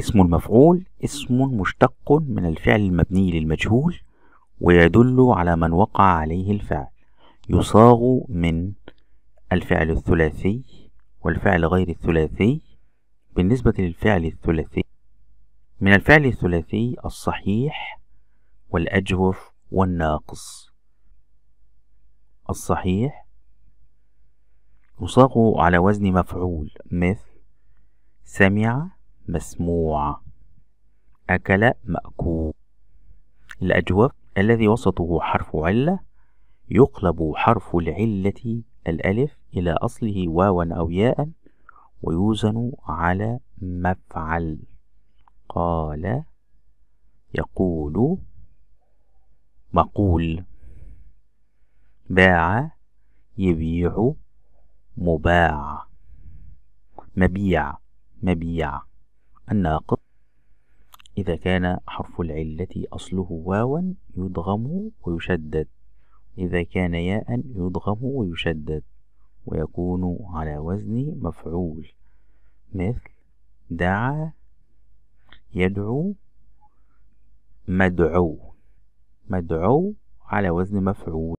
اسم المفعول اسم مشتق من الفعل المبني للمجهول ويدل على من وقع عليه الفعل يصاغ من الفعل الثلاثي والفعل غير الثلاثي بالنسبة للفعل الثلاثي من الفعل الثلاثي الصحيح والأجوف والناقص الصحيح يصاغ على وزن مفعول مثل سمع مسموع أكل مأكول الأجوف الذي وسطه حرف علة يقلب حرف العلة الألف إلى أصله واوا أو ياء ويوزن على مفعل قال يقول مقول باع يبيع مباع مبيع مبيع الناقض إذا كان حرف العلة أصله واوا يدغم ويشدد إذا كان ياء يدغم ويشدد ويكون على وزن مفعول مثل دعا يدعو مدعو مدعو على وزن مفعول